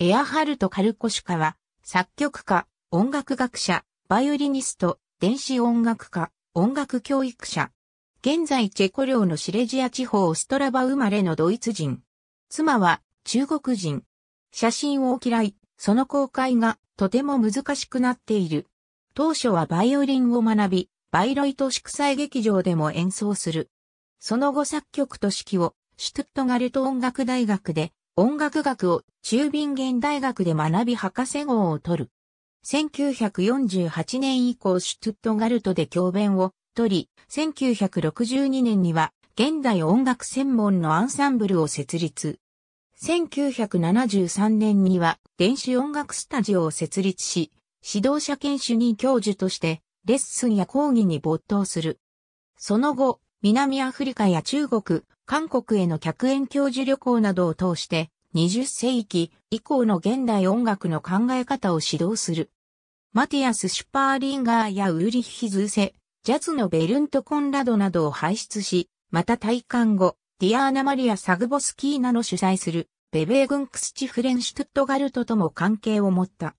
エアハルト・カルコシュカは、作曲家、音楽学者、バイオリニスト、電子音楽家、音楽教育者。現在チェコ領のシレジア地方ストラバ生まれのドイツ人。妻は中国人。写真を嫌い、その公開がとても難しくなっている。当初はバイオリンを学び、バイロイト祝祭劇場でも演奏する。その後作曲と指揮をシュトゥットガルト音楽大学で音楽学を中敏現大学で学び博士号を取る。1948年以降シュトゥットガルトで教鞭を取り、1962年には現代音楽専門のアンサンブルを設立。1973年には電子音楽スタジオを設立し、指導者兼主任教授としてレッスンや講義に没頭する。その後、南アフリカや中国、韓国への客演教授旅行などを通して、20世紀以降の現代音楽の考え方を指導する。マティアス・シュパーリンガーやウーリッヒ・ズーセ、ジャズのベルント・コンラドなどを輩出し、また退官後、ディアーナ・マリア・サグボスキーナの主催する、ベベーグンクスチフレンシュトットガルトとも関係を持った。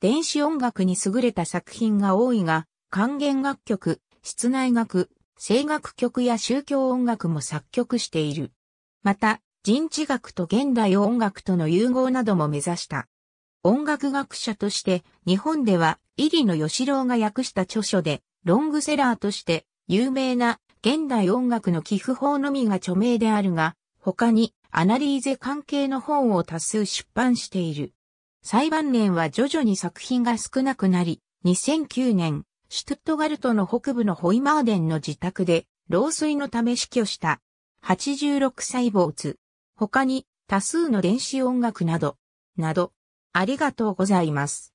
電子音楽に優れた作品が多いが、管弦楽曲、室内楽、声楽曲や宗教音楽も作曲している。また、人知学と現代音楽との融合なども目指した。音楽学者として日本では入野義郎が訳した著書でロングセラーとして有名な現代音楽の寄付法のみが著名であるが他にアナリーゼ関係の本を多数出版している。裁判年は徐々に作品が少なくなり2009年シュトゥットガルトの北部のホイマーデンの自宅で、老衰のため死去した。86歳没。他に、多数の電子音楽など、など、ありがとうございます。